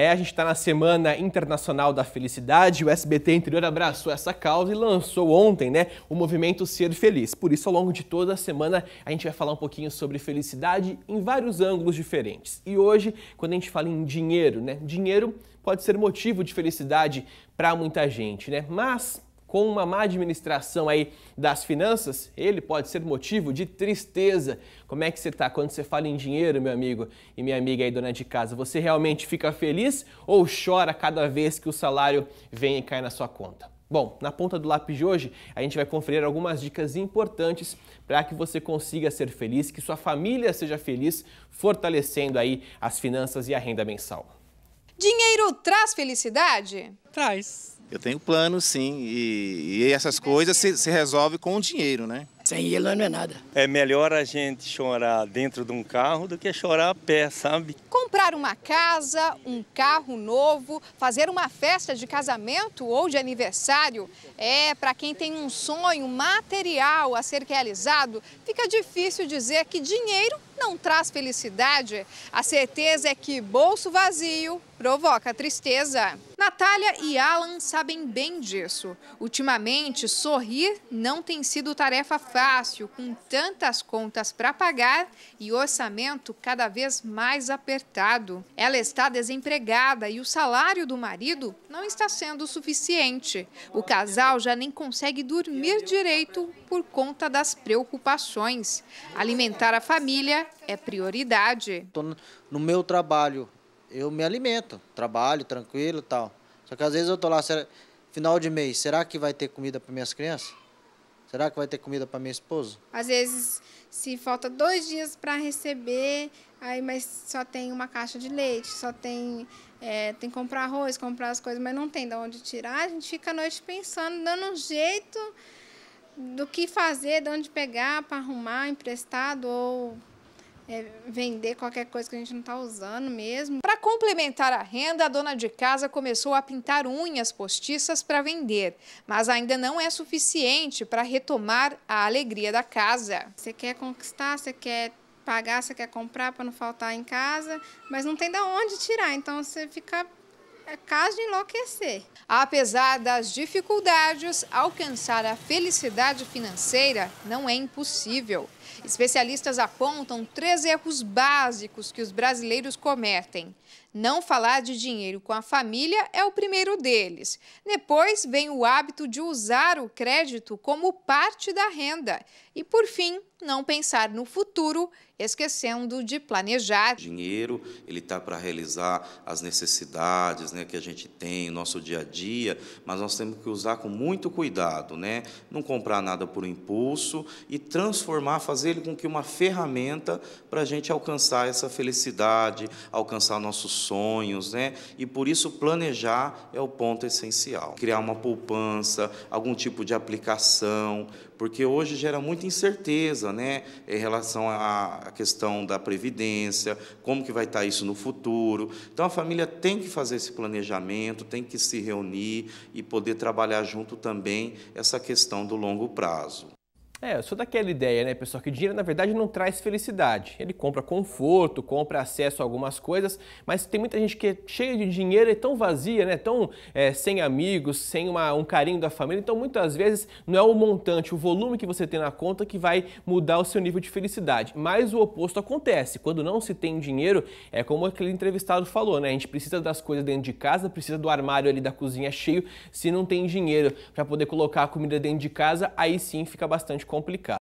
É, a gente está na Semana Internacional da Felicidade. O SBT Interior abraçou essa causa e lançou ontem né, o movimento Ser Feliz. Por isso, ao longo de toda a semana, a gente vai falar um pouquinho sobre felicidade em vários ângulos diferentes. E hoje, quando a gente fala em dinheiro, né, dinheiro pode ser motivo de felicidade para muita gente, né? mas com uma má administração aí das finanças, ele pode ser motivo de tristeza. Como é que você tá quando você fala em dinheiro, meu amigo e minha amiga aí dona de casa? Você realmente fica feliz ou chora cada vez que o salário vem e cai na sua conta? Bom, na ponta do lápis de hoje, a gente vai conferir algumas dicas importantes para que você consiga ser feliz, que sua família seja feliz, fortalecendo aí as finanças e a renda mensal. Dinheiro traz felicidade? Traz. Eu tenho plano, sim, e, e essas coisas é se, se resolve com o dinheiro, né? Sem ele não é nada. É melhor a gente chorar dentro de um carro do que chorar a pé, sabe? Comprar uma casa, um carro novo, fazer uma festa de casamento ou de aniversário é para quem tem um sonho material a ser realizado. Fica difícil dizer que dinheiro não traz felicidade. A certeza é que bolso vazio provoca tristeza. Natália e Alan sabem bem disso. Ultimamente, sorrir não tem sido tarefa fácil, com tantas contas para pagar e orçamento cada vez mais apertado. Ela está desempregada e o salário do marido não está sendo suficiente. O casal já nem consegue dormir direito por conta das preocupações. Alimentar a família é prioridade. no meu trabalho, eu me alimento, trabalho tranquilo e tal. Só que às vezes eu tô lá, será, final de mês, será que vai ter comida para minhas crianças? Será que vai ter comida para minha esposa? Às vezes, se falta dois dias para receber, aí mas só tem uma caixa de leite, só tem é, tem que comprar arroz, comprar as coisas, mas não tem de onde tirar. A gente fica a noite pensando, dando um jeito do que fazer, de onde pegar para arrumar emprestado ou é, vender qualquer coisa que a gente não está usando mesmo. Para complementar a renda, a dona de casa começou a pintar unhas postiças para vender, mas ainda não é suficiente para retomar a alegria da casa. Você quer conquistar, você quer pagar, você quer comprar para não faltar em casa, mas não tem de onde tirar, então você fica é caso de enlouquecer. Apesar das dificuldades, alcançar a felicidade financeira não é impossível. Especialistas apontam três erros básicos que os brasileiros cometem. Não falar de dinheiro com a família é o primeiro deles. Depois vem o hábito de usar o crédito como parte da renda. E, por fim, não pensar no futuro esquecendo de planejar. O dinheiro, ele está para realizar as necessidades né, que a gente tem, o nosso dia a dia, mas nós temos que usar com muito cuidado, né? não comprar nada por impulso e transformar, fazer ele com que uma ferramenta para a gente alcançar essa felicidade, alcançar nossos sonhos, né? e por isso planejar é o ponto essencial. Criar uma poupança, algum tipo de aplicação, porque hoje gera muita incerteza né, em relação a a questão da previdência, como que vai estar isso no futuro. Então a família tem que fazer esse planejamento, tem que se reunir e poder trabalhar junto também essa questão do longo prazo. É, eu sou daquela ideia, né, pessoal, que dinheiro na verdade não traz felicidade. Ele compra conforto, compra acesso a algumas coisas, mas tem muita gente que é cheia de dinheiro e tão vazia, né, tão é, sem amigos, sem uma, um carinho da família. Então, muitas vezes, não é o montante, o volume que você tem na conta que vai mudar o seu nível de felicidade. Mas o oposto acontece. Quando não se tem dinheiro, é como aquele entrevistado falou, né, a gente precisa das coisas dentro de casa, precisa do armário ali da cozinha cheio. Se não tem dinheiro para poder colocar a comida dentro de casa, aí sim fica bastante complicado.